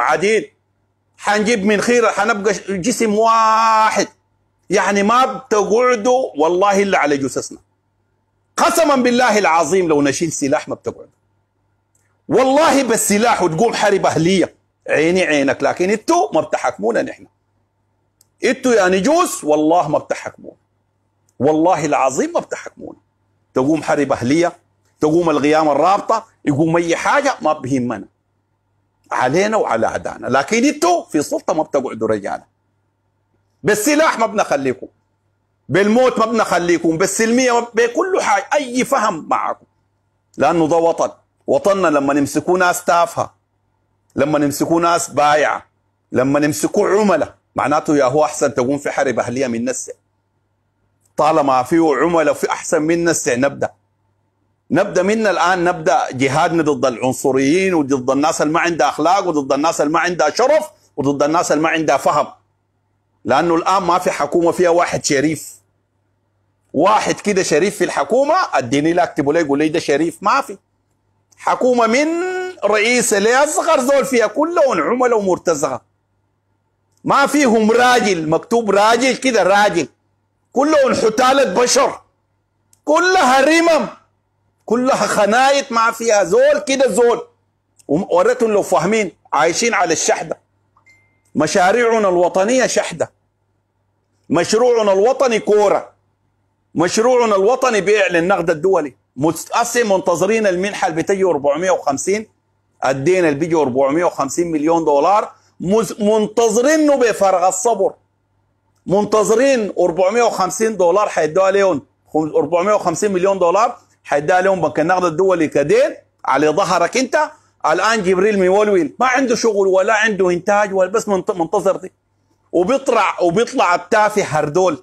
عديد حنجيب من خيرة حنبقى جسم واحد يعني ما بتقعدوا والله إلا على جثثنا قسما بالله العظيم لو نشيل سلاح ما بتقعد والله بالسلاح وتقوم حرب أهلية عيني عينك لكن انتوا ما بتحكمونا نحن انتوا يا يعني نجوس والله ما بتحكمونا والله العظيم ما بتحكمونا تقوم حرب أهلية تقوم الغيام الرابطة يقوم أي حاجة ما بهمنا علينا وعلى اعدائنا لكن انتوا في سلطه ما بتقعدوا رجاله بالسلاح ما بنخليكم بالموت ما بنخليكم بالسلميه بكل حاجه اي فهم معكم لانه ده وطن وطننا لما نمسكوا ناس تافهه لما نمسكوا ناس بايعه لما نمسكوا عملاء معناته يا هو احسن تقوم في حرب اهليه من نسع طالما فيه عملاء في احسن من نسع نبدا نبدا منا الان نبدا جهادنا ضد العنصريين وضد الناس اللي ما عندها اخلاق وضد الناس اللي ما عندها شرف وضد الناس اللي ما عندها فهم لانه الان ما في حكومه فيها واحد شريف واحد كده شريف في الحكومه اديني لك اكتبوا لي يقول لي ده شريف ما في حكومه من رئيس لاصغر زول فيها كلهم عملاء ومرتزقه ما فيهم راجل مكتوب راجل كده راجل كلهم حتاله بشر كلها رمم كلها خنايط ما فيها زول كده زول ووريتهم لو فاهمين عايشين على الشحده مشاريعنا الوطنيه شحده مشروعنا الوطني كوره مشروعنا الوطني بيع للنقد الدولي متأسي منتظرين المنحه اللي بتجي 450 الدين اللي بيجي 450 مليون دولار منتظرينه بفرغ الصبر منتظرين 450 دولار حيدوها ليهم 450 مليون دولار حيدا لهم بنك النقد الدولي كدين على ظهرك انت الان جبريل مولويل ما عنده شغل ولا عنده انتاج ولا بس منتظر دي وبيطلع وبيطلع التافه هردول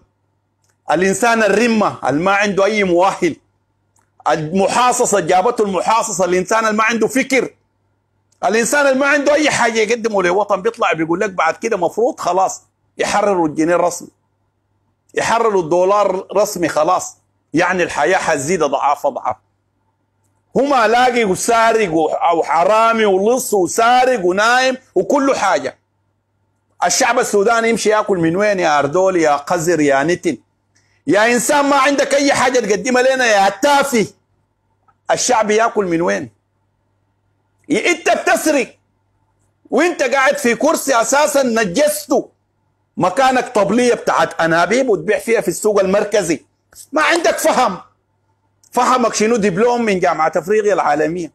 الانسان الرمه اللي ما عنده اي مؤهل المحاصصه جابته المحاصصه الانسان اللي ما عنده فكر الانسان اللي ما عنده اي حاجه يقدمه للوطن بيطلع بيقول لك بعد كده مفروض خلاص يحرروا الجنيه الرسمي يحرروا الدولار رسمي خلاص يعني الحياه حتزيد أضعاف أضعاف هما لاقي وسارق او حرامي ولص وسارق ونايم وكل حاجه الشعب السوداني يمشي ياكل من وين يا اردول يا قزر يا نتن يا انسان ما عندك اي حاجه تقدمها لنا يا تافه الشعب ياكل من وين؟ انت بتسرق وانت قاعد في كرسي اساسا نجسته مكانك طبليه بتاعت انابيب وتبيع فيها في السوق المركزي ما عندك فهم فهمك شنو دبلوم من جامعة أفريقيا العالمية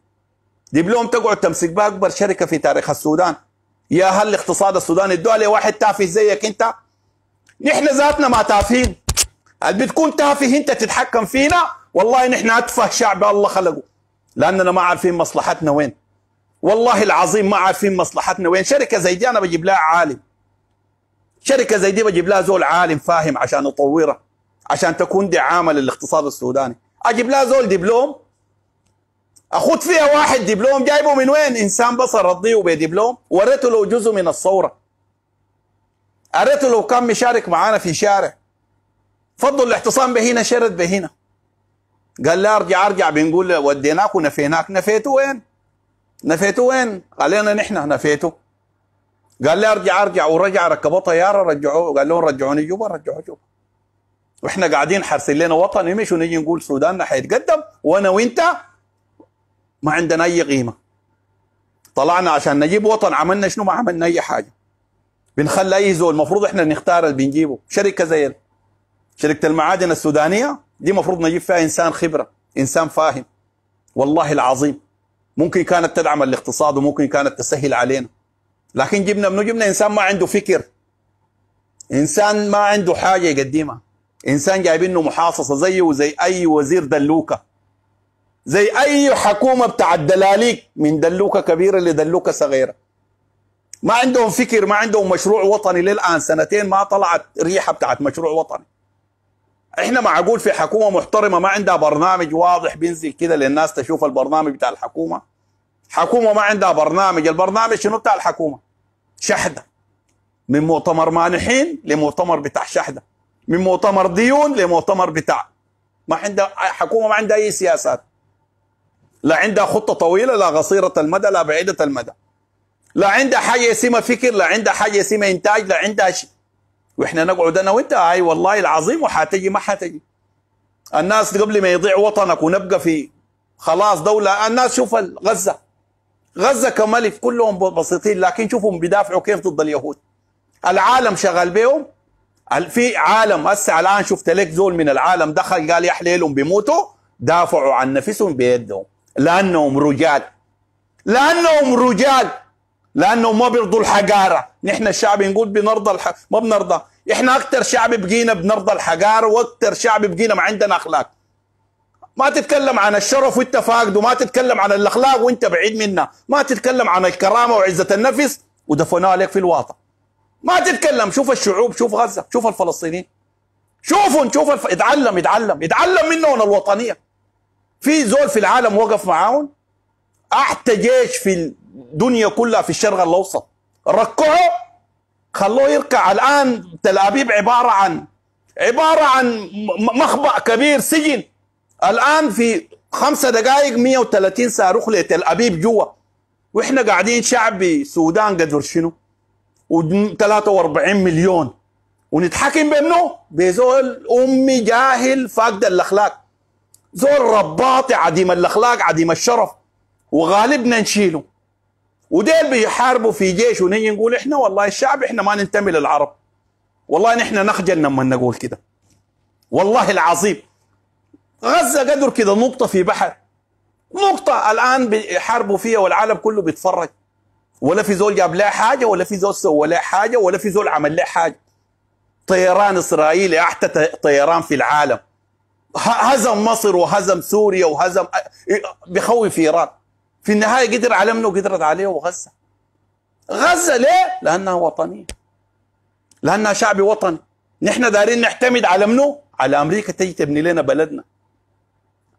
دبلوم تقعد تمسك بأكبر أكبر شركة في تاريخ السودان يا هل الاقتصاد السوداني الدولي واحد تافه زيك أنت نحن ذاتنا ما تافهين هل بتكون تافه أنت تتحكم فينا والله نحن أتفه شعب الله خلقه لأننا ما عارفين مصلحتنا وين والله العظيم ما عارفين مصلحتنا وين شركة زي دي أنا بجيب لها عالم شركة زي دي بجيب لها زول عالم فاهم عشان يطورها عشان تكون دعامه للاقتصاد السوداني اجيب لها زول دبلوم اخد فيها واحد دبلوم جايبه من وين انسان بصر رضيه بدبلوم وريته لو جزء من الثوره اريته لو كان مشارك معانا في شارع فضل الاعتصام بهنا شرد بهنا قال لا ارجع ارجع بنقول وديناك ونفيناك نفيته وين نفيته وين علينا نحن نفيته قال لا ارجع ارجع ورجع ركبوا طياره رجعوه قال لهم رجعوني جوبا رجعوا جوبا واحنا قاعدين حارسين لنا وطن مش ونجي نقول سوداننا حيتقدم وانا وانت ما عندنا اي قيمه طلعنا عشان نجيب وطن عملنا شنو ما عملنا اي حاجه بنخلي اي زول المفروض احنا نختار اللي بنجيبه شركه زي شركه المعادن السودانيه دي المفروض نجيب فيها انسان خبره انسان فاهم والله العظيم ممكن كانت تدعم الاقتصاد وممكن كانت تسهل علينا لكن جبنا منو جبنا انسان ما عنده فكر انسان ما عنده حاجه يقدمها انسان جايبينه محافظه زيه زي اي وزير دلوكه زي اي حكومه بتاع الدلاليك من دلوكه كبيره لدلوكه صغيره ما عندهم فكر ما عندهم مشروع وطني للان سنتين ما طلعت ريحه بتاعت مشروع وطني احنا معقول في حكومه محترمه ما عندها برنامج واضح بينزل كده للناس تشوف البرنامج بتاع الحكومه حكومه ما عندها برنامج البرنامج شنو بتاع الحكومه شحده من مؤتمر مانحين لمؤتمر بتاع شحده من مؤتمر ديون لمؤتمر بتاع ما عندها حكومه ما عندها اي سياسات لا عندها خطه طويله لا قصيره المدى لا بعيده المدى لا عندها حاجه اسمها فكر لا عندها حاجه اسمها انتاج لا عندها شيء واحنا نقعد انا وانت اي والله العظيم وحتجي ما حتجي الناس قبل ما يضيع وطنك ونبقى في خلاص دوله الناس شوف غزه غزه كملف كلهم بسيطين لكن شوفهم بيدافعوا كيف ضد اليهود العالم شغال بيهم في عالم هسه الان شفت لك زول من العالم دخل قال يا حليلهم بيموتوا دافعوا عن نفسهم بيدهم لانهم رجال لانهم رجال لانهم ما بيرضوا الحقاره نحن الشعب نقول بنرضى الح... ما بنرضى احنا اكثر شعب بقينا بنرضى الحقاره واكثر شعب بقينا ما عندنا اخلاق ما تتكلم عن الشرف وانت فاقده ما تتكلم عن الاخلاق وانت بعيد منا ما تتكلم عن الكرامه وعزه النفس ودفنوها لك في الواطن ما تتكلم شوف الشعوب شوف غزه شوف الفلسطينيين شوفوا شوف الف... اتعلم اتعلم اتعلم منهم الوطنيه في زول في العالم وقف معاهم احتى جيش في الدنيا كلها في الشرق الاوسط ركعه خلوه يركع الان تل ابيب عباره عن عباره عن مخبأ كبير سجن الان في خمسة دقائق 130 صاروخ لتل ابيب جوا واحنا قاعدين شعب سودان قدر شنو و43 مليون ونتحكم بانه بزول امي جاهل فاقد الاخلاق زول رباطي عديم الاخلاق عديم الشرف وغالبنا نشيله وديل بيحاربوا في جيش ونيجي نقول احنا والله الشعب احنا ما ننتمي للعرب والله نحن نخجل لما نقول كده والله العظيم غزه قدر كده نقطه في بحر نقطه الان بيحاربوا فيها والعالم كله بيتفرج ولا في زول جاب له حاجه ولا في زول سوى له حاجه ولا في زول عمل له حاجه طيران اسرائيلي احتى طيران في العالم هزم مصر وهزم سوريا وهزم بخوف ايران في النهايه قدر على منه قدرت عليه وغزه غزه ليه؟ لانها وطنيه لانها شعب وطني نحن دارين نعتمد على منه؟ على امريكا تجي تبني لنا بلدنا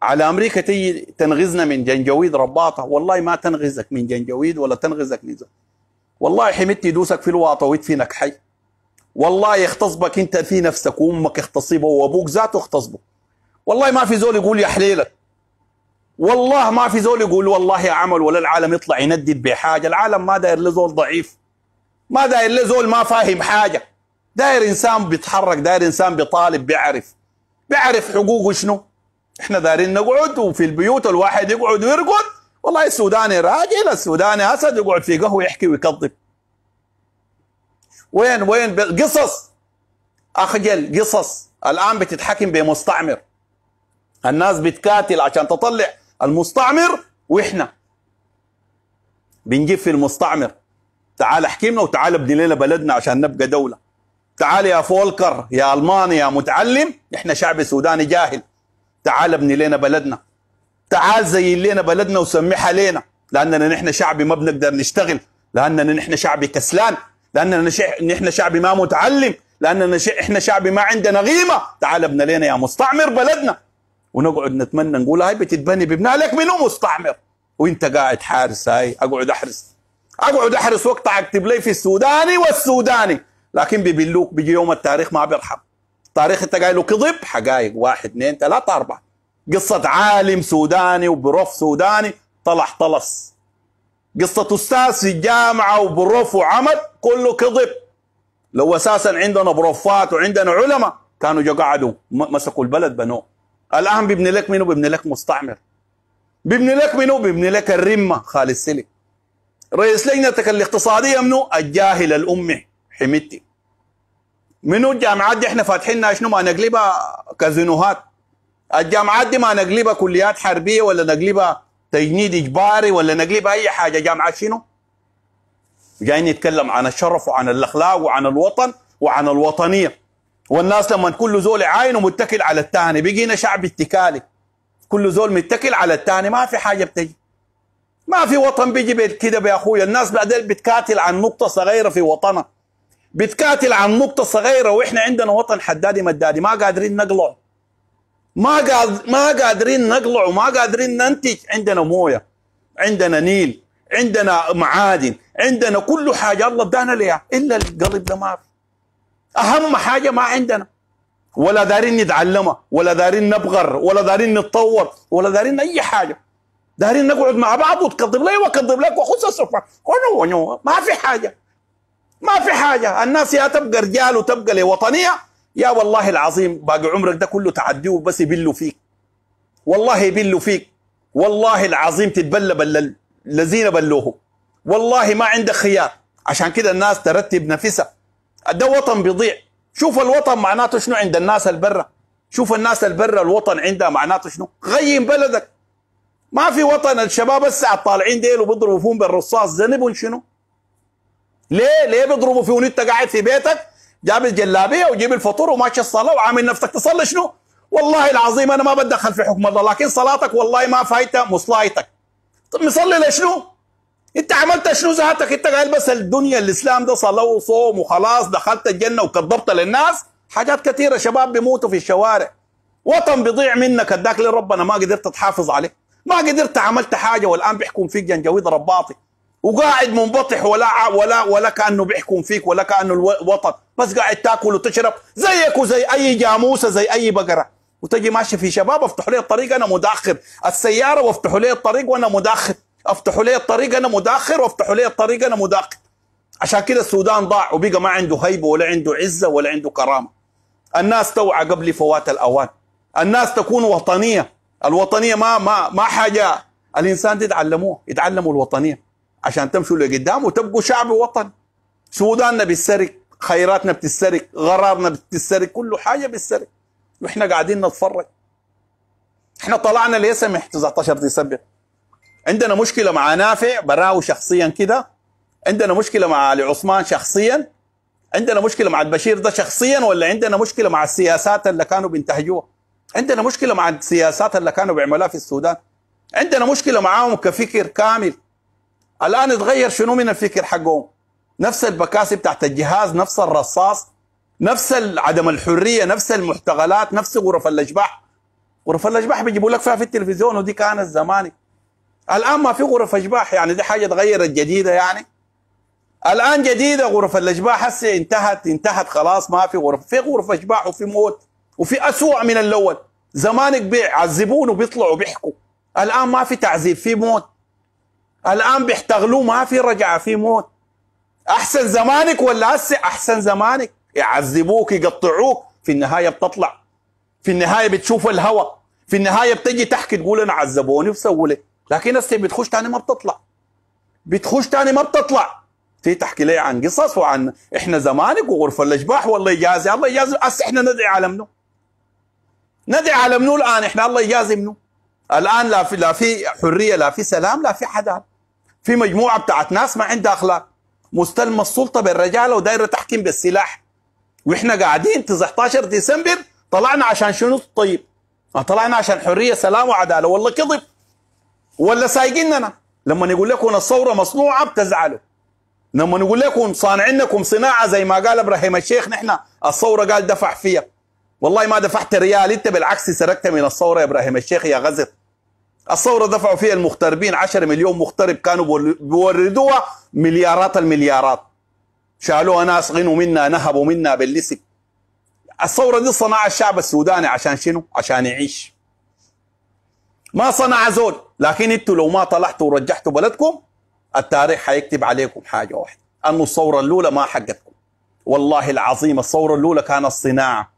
على امريكا تيجي تنغزنا من جنجويد رباطه والله ما تنغزك من جنجويد ولا تنغزك نزا والله حمدت يدوسك في الواطه ويدفنك حي والله يختصبك انت في نفسك وامك اختصبه وابوك ذاته اختصبه والله ما في زول يقول يا حليلك والله ما في زول يقول والله يا عمل ولا العالم يطلع يندد بحاجه العالم ما داير له زول ضعيف ما داير له زول ما فاهم حاجه داير انسان بيتحرك داير انسان بيطالب بيعرف بيعرف حقوقه شنو احنا دارين نقعد وفي البيوت الواحد يقعد ويرقد والله السوداني راجل السوداني اسد يقعد في قهوه يحكي ويكذب وين وين قصص اخجل قصص الان بتتحكم بمستعمر الناس بتكاتل عشان تطلع المستعمر واحنا بنجيب في المستعمر تعال احكمنا وتعال ابني لنا بلدنا عشان نبقى دوله تعال يا فولكر يا الماني يا متعلم احنا شعب سوداني جاهل تعال ابني لينا بلدنا تعال زين لينا بلدنا وسميها لينا لاننا نحن شعبي ما بنقدر نشتغل لاننا نحن شعبي كسلان لاننا نحن شعبي ما متعلم لاننا احنا شعبي ما عندنا قيمه تعال ابن لينا يا مستعمر بلدنا ونقعد نتمنى نقول هاي بتتبني ببناء لك منو مستعمر وانت قاعد حارس هاي اقعد احرس اقعد احرس وقت اكتب لي في السوداني والسوداني لكن بيبلوك بيجي يوم التاريخ ما بيرحم تاريخ انت قايله كذب حقائق واحد اثنين ثلاثة أربعة قصة عالم سوداني وبروف سوداني طلع طلس قصة أستاذ في الجامعة وبروف وعمل كله كذب لو أساسا عندنا بروفات وعندنا علماء كانوا جا قعدوا مسكوا البلد بنوه الآن بيبني لك منو بيبني لك مستعمر بيبني لك منو بيبني لك الرمة خالد سلي رئيس لجنتك الاقتصادية منو الجاهل الأمي حميتي منو الجامعات دي احنا فاتحينها شنو ما نقلبها كازينوهات الجامعات دي ما نقلبها كليات حربيه ولا نقلبها تجنيد اجباري ولا نقلبها اي حاجه جامعه شنو؟ جايين نتكلم عن الشرف وعن الاخلاق وعن الوطن وعن الوطنيه والناس لما كل زول عاين متكل على الثاني بقينا شعب اتكالي كل زول متكل على الثاني ما في حاجه بتجي ما في وطن بيجي كده يا اخويا الناس بعدين بتكاتل عن نقطه صغيره في وطنها بتقاتل عن نقطه صغيره واحنا عندنا وطن حدادي مدادي ما قادرين نقلع ما ما قادرين نقلع وما قادرين ننتج عندنا مويه عندنا نيل عندنا معادن عندنا كل حاجه الله ادانا ليها الا القلب ده ما في اهم حاجه ما عندنا ولا دارين نتعلمها ولا دارين نبغر ولا دارين نتطور ولا دارين اي حاجه دارين نقعد مع بعض وتكذب لي وكذب لك وخصوصا ما في حاجه ما في حاجة الناس يا تبقى رجال وتبقى لوطنية يا والله العظيم باقي عمرك ده كله تعديه بس يبلوا فيك والله يبلوا فيك والله العظيم تتبلى بل الذين بلوه والله ما عندك خيار عشان كده الناس ترتب نفسها ده وطن بيضيع شوف الوطن معناته شنو عند الناس البرة شوف الناس البرة الوطن عندها معناته شنو غيم بلدك ما في وطن الشباب الساعة طالعين ديل وبيضربوا فيهم بالرصاص ذنبهم شنو ليه ليه بيضربوا فيه وانت قاعد في بيتك جاب الجلابيه وجيب الفطور وماشي الصلاه وعامل نفسك تصلي شنو؟ والله العظيم انا ما بتدخل في حكم الله لكن صلاتك والله ما فايته مصلايتك طب مصلي لشنو؟ انت عملت شنو ذاتك؟ انت قال بس الدنيا الاسلام ده صلاه وصوم وخلاص دخلت الجنه وكذبت للناس حاجات كثيره شباب بيموتوا في الشوارع وطن بيضيع منك اداك لربنا ما قدرت تحافظ عليه ما قدرت عملت حاجه والان بيحكم فيك جنجويد رباطي وقاعد منبطح ولا ولا ولا كانه بيحكم فيك ولا كانه الوطن بس قاعد تاكل وتشرب زيك وزي اي جاموسه زي اي بقره وتجي ماشي في شباب افتحوا لي الطريق انا متاخر السياره وافتحوا لي الطريق وانا متاخر افتحوا لي الطريق انا متاخر وافتحوا لي الطريق انا متاخر عشان كده السودان ضاع وبقى ما عنده هيبه ولا عنده عزه ولا عنده كرامه الناس توعى قبل فوات الاوان الناس تكون وطنيه الوطنيه ما ما ما حاجه الانسان دي يتعلموا الوطنيه عشان تمشوا لقدام وتبقوا شعب وطن سوداننا بالسرق خيراتنا بتسرق غرارنا بتسرق كل حاجه بتسرق واحنا قاعدين نتفرج احنا طلعنا ليسمح 19 ديسمبر عندنا مشكله مع نافع براوي شخصيا كده عندنا مشكله مع علي عثمان شخصيا عندنا مشكله مع البشير ده شخصيا ولا عندنا مشكله مع السياسات اللي كانوا بينتهجوها عندنا مشكله مع السياسات اللي كانوا بيعملوها في السودان عندنا مشكله معاهم كفكر كامل الان اتغير شنو من الفكر حقهم نفس البكاسي بتاعت الجهاز نفس الرصاص نفس عدم الحريه نفس المحتغلات نفس غرف الاشباح غرف الاشباح بيجيبوا لك فيها في التلفزيون ودي كانت زماني الان ما في غرف اشباح يعني دي حاجه اتغيرت جديده يعني الان جديده غرف الاشباح هسه انتهت انتهت خلاص ما في غرف في غرف اشباح وفي موت وفي اسوء من الاول زمانك بيعذبون وبيطلعوا بيحكوا الان ما في تعذيب في موت الان بيحتغلوه ما في رجعه في موت احسن زمانك ولا هسه احسن زمانك يعذبوك يقطعوك في النهايه بتطلع في النهايه بتشوف الهوى في النهايه بتجي تحكي تقول انا عذبوني وسووا لي لكن هسه بتخش ثاني ما بتطلع بتخش ثاني ما بتطلع في تحكي لي عن قصص وعن احنا زمانك وغرفه الاشباح والله يجازي الله يجازي هسه احنا ندعي على منو ندعي على منو الان احنا الله يجازي منو الان لا في لا في حريه لا في سلام لا في عداله في مجموعه بتاعت ناس ما عندها اخلاق مستلمه السلطه بالرجاله ودايره تحكم بالسلاح واحنا قاعدين 19 ديسمبر طلعنا عشان شنو طيب طلعنا عشان حريه سلام وعداله والله كذب ولا سايقيننا لما نقول لكم الثوره مصنوعه بتزعلوا لما نقول لكم صانعينكم صناعه زي ما قال ابراهيم الشيخ نحن الثوره قال دفع فيها والله ما دفعت ريال انت بالعكس سرقت من الثوره يا ابراهيم الشيخ يا غزر الثورة دفعوا فيها المغتربين 10 مليون مغترب كانوا بيوردوها مليارات المليارات شالوها ناس غنوا منا نهبوا منا باللسك الثورة دي صنع الشعب السوداني عشان شنو؟ عشان يعيش ما صنع زول لكن انتوا لو ما طلعتوا ورجحتوا بلدكم التاريخ حيكتب عليكم حاجة واحدة أنه الثورة الأولى ما حقتكم والله العظيم الثورة الأولى كانت صناعة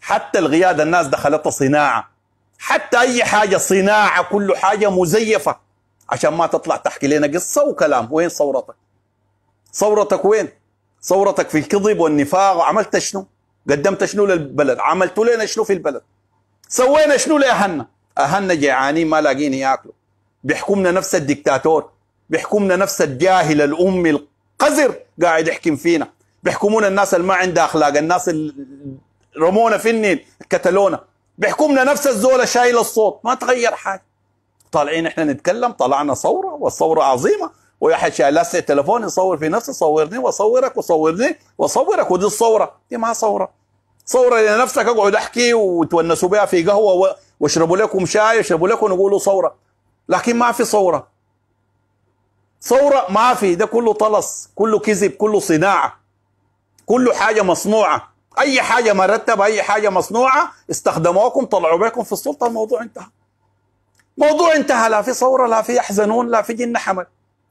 حتى القيادة الناس دخلتها صناعة حتى اي حاجه صناعه كل حاجه مزيفه عشان ما تطلع تحكي لنا قصه وكلام وين ثورتك؟ ثورتك وين؟ ثورتك في الكذب والنفاق وعملت شنو؟ قدمت شنو للبلد؟ عملت لنا شنو في البلد؟ سوينا شنو لاهلنا؟ اهلنا جيعانين ما لاقين ياكلوا بيحكمنا نفس الدكتاتور بيحكمنا نفس الجاهل الامي القذر قاعد يحكم فينا بيحكمونا الناس اللي ما عندها اخلاق الناس اللي رمونا في النيل كتلونا بحكمنا نفس الزولة شايل الصوت ما تغير حاجة طالعين احنا نتكلم طلعنا ثورة والثورة عظيمة واحد شايل لسع تليفون يصور في نفسه صورني وصورك وصورني وصورك ودي الصورة دي ما صورة صورة لنفسك اقعد احكي وتونسوا بها في قهوة واشربوا لكم شاي واشربوا لكم وقولوا صورة لكن ما في صورة صورة ما في ده كله طلس كله كذب كله صناعة كله حاجة مصنوعة اي حاجه مرتبه اي حاجه مصنوعه استخدموكم طلعوا بكم في السلطه الموضوع انتهى موضوع انتهى لا في ثوره لا في يحزنون لا في جن حمل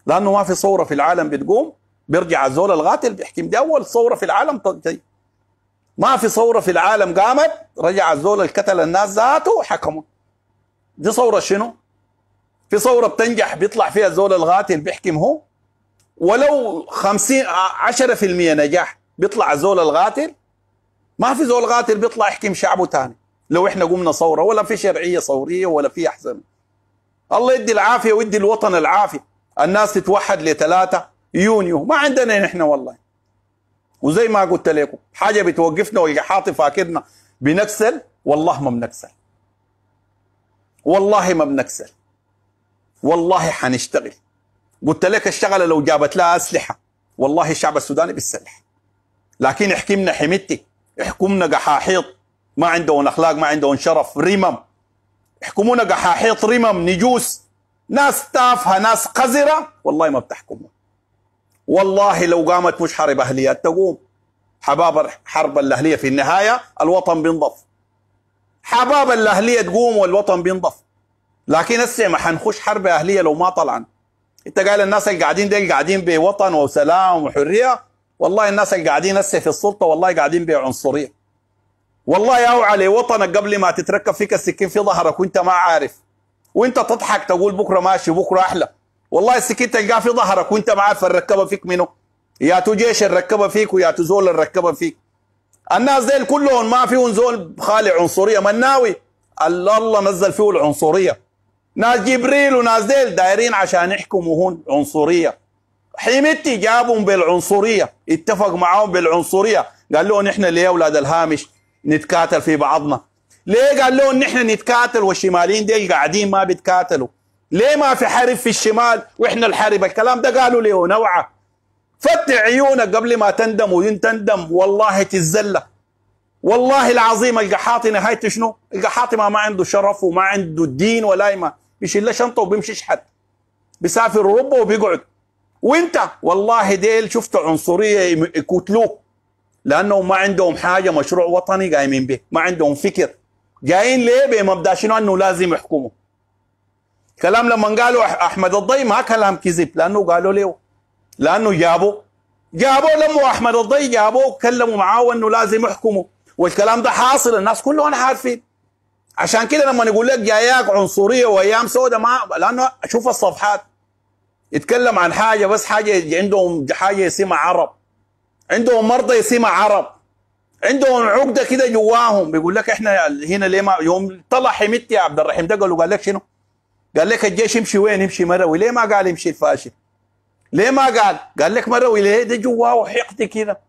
لانه ما في ثوره في العالم بتقوم بيرجع الزول الغاتل بيحكم دي اول ثوره في العالم طيب ما في ثوره في العالم قامت رجع الزول الكتل الناس ذاته وحكموا دي ثوره شنو؟ في ثوره بتنجح بيطلع فيها الزول الغاتل بيحكم هو ولو 50 10% نجاح بيطلع الزول الغاتل ما في زول قاتل بيطلع يحكم شعبه تاني لو احنا قمنا ثوره ولا في شرعيه ثوريه ولا في احزاب الله يدي العافيه ويدي الوطن العافيه الناس تتوحد لثلاثه يونيو ما عندنا نحن والله وزي ما قلت لكم حاجه بتوقفنا والحاطي فاكرنا بنكسل والله ما بنكسل والله ما بنكسل والله حنشتغل قلت لك الشغله لو جابت لها اسلحه والله الشعب السوداني بالسلح لكن احكمنا حميتي احكمنا قحاحيط ما عندهم اخلاق ما عندهم شرف رمم يحكمونا قحاحيط رمم نجوس ناس تافهه ناس قذره والله ما بتحكمهم والله لو قامت مش حرب اهليه تقوم حباب حرب الاهليه في النهايه الوطن بينضف حباب الاهليه تقوم والوطن بينضف لكن هسه ما حنخش حرب اهليه لو ما طلعنا انت قال الناس اللي قاعدين دي قاعدين بوطن وسلام وحريه والله الناس اللي قاعدين هسه في السلطه والله قاعدين بعنصريه والله اوعى لوطنك قبل ما تتركب فيك السكين في ظهرك وانت ما عارف وانت تضحك تقول بكره ماشي بكره احلى والله السكين تلقاه في ظهرك وانت ما عارف الركبه فيك منه يا تو جيش الركبه فيك ويا تو زول الركبه فيك الناس ديل كلهم ما فيهم زول خالي عنصريه مناوي الله نزل فيه العنصريه ناس جبريل وناس ديل دايرين عشان يحكموا هون عنصريه حميتي جابهم بالعنصريه اتفق معاهم بالعنصريه قال لهم نحن ليه اولاد الهامش نتكاتل في بعضنا ليه قال لهم نحن نتكاتل والشماليين ديل قاعدين ما بيتكاتلوا ليه ما في حرب في الشمال واحنا الحرب الكلام ده قالوا ليه نوعه فتح عيونك قبل ما تندم وين تندم والله تزلة والله العظيم القحاطي نهايته شنو؟ القحاطي ما, ما عنده شرف وما عنده الدين ولا ما بيشيل شنطه وبيمشي يشحت بيسافر اوروبا وبيقعد وانت والله ديل شفت عنصريه يقتلوك لانه ما عندهم حاجه مشروع وطني قايمين به ما عندهم فكر جايين ليه بمبدا شنو انه لازم يحكموا كلام لما قالوا احمد الضي ما كلام كذب لانه قالوا له لانه جابوا جابوا لما احمد الضي جابوه كلموا معاه انه لازم يحكموا والكلام ده حاصل الناس كلهم عارفين عشان كده لما نقول لك جاياك عنصريه وايام سوداء ما لانه شوف الصفحات يتكلم عن حاجه بس حاجه عندهم حاجه يسمى عرب عندهم مرضى يسمى عرب عندهم عقده كده جواهم بيقول لك احنا هنا ليه ما يوم طلع حميد يا عبد الرحيم ده قال لك شنو؟ قال لك الجيش يمشي وين؟ يمشي مروي ليه ما قال يمشي الفاشل؟ ليه ما قال؟ قال لك مروي ليه ده جواه حقد كده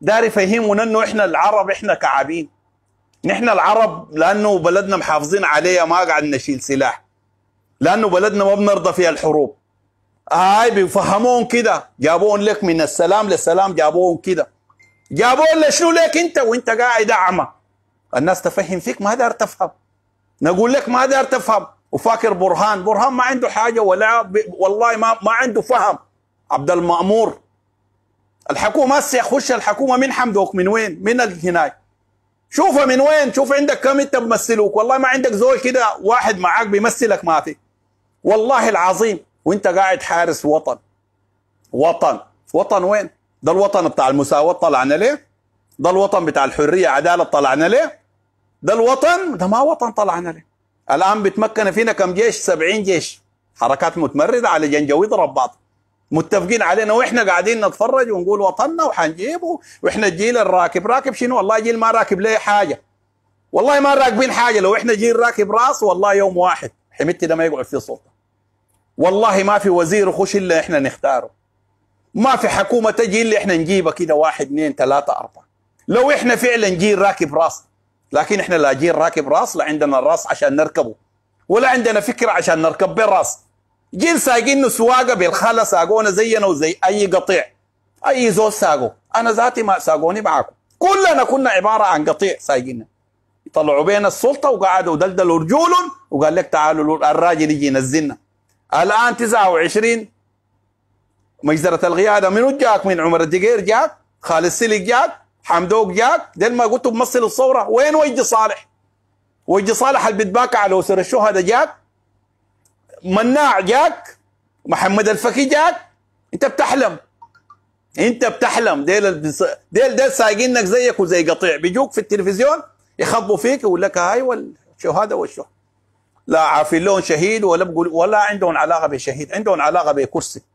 داري يفهمنا انه احنا العرب احنا كعابين نحن العرب لانه بلدنا محافظين عليها ما قاعد نشيل سلاح لانه بلدنا ما بنرضى فيها الحروب هاي بيفهموهم كده جابوهم لك من السلام للسلام جابوهم كده جابوهم لشنو لك انت وانت قاعد اعمى الناس تفهم فيك ما دار تفهم نقول لك ما دار تفهم وفاكر برهان برهان ما عنده حاجه ولا ب... والله ما ما عنده فهم عبد المامور الحكومه هسه يخش الحكومه من حمدوك من وين؟ من هناك شوفها من وين؟ شوف عندك كم انت بمثلوك والله ما عندك زول كده واحد معاك بيمثلك ما في والله العظيم وانت قاعد حارس وطن وطن وطن وين ده الوطن بتاع المساواة طلعنا ليه ده الوطن بتاع الحرية عدالة طلعنا ليه ده الوطن ده ما وطن طلعنا ليه الآن بتمكن فينا كم جيش سبعين جيش حركات متمردة على جنجويد رباط متفقين علينا واحنا قاعدين نتفرج ونقول وطننا وحنجيبه واحنا الجيل الراكب راكب شنو والله جيل ما راكب ليه حاجة والله ما راكبين حاجة لو احنا جيل راكب راس والله يوم واحد حميتي ده ما يقعد فيه سلطة والله ما في وزير يخش الا احنا نختاره ما في حكومه تجي الا احنا نجيبها كده واحد اثنين ثلاثه اربعه لو احنا فعلا جيل راكب راس لكن احنا لا جيل راكب راس لا عندنا الراس عشان نركبه ولا عندنا فكره عشان نركب بالراس جيل ساقين سواقه بالخلا ساقونا زينا وزي اي قطيع اي زول ساقو انا ذاتي ما ساقوني معاكم كلنا كنا عباره عن قطيع سايقين طلعوا بين السلطه وقعدوا دلدلوا رجولهم وقال لك تعالوا الراجل يجي ينزلنا الآن 29 مجزرة القيادة منو جاك من عمر الدقير جاك خالد سليك جاك حمدوك جاك دل ما قلت بمثل الصورة وين وجه صالح وجه صالح اللي على أسر الشهداء جاك مناع جاك محمد الفكي جاك انت بتحلم انت بتحلم ديل ديل ديل سايقينك زيك وزي قطيع بيجوك في التلفزيون يخبوا فيك يقول لك هاي والشهادة والشهداء لا عارفين لهم شهيد ولا بقول ولا عندهم علاقه بشهيد عندهم علاقه بكرسي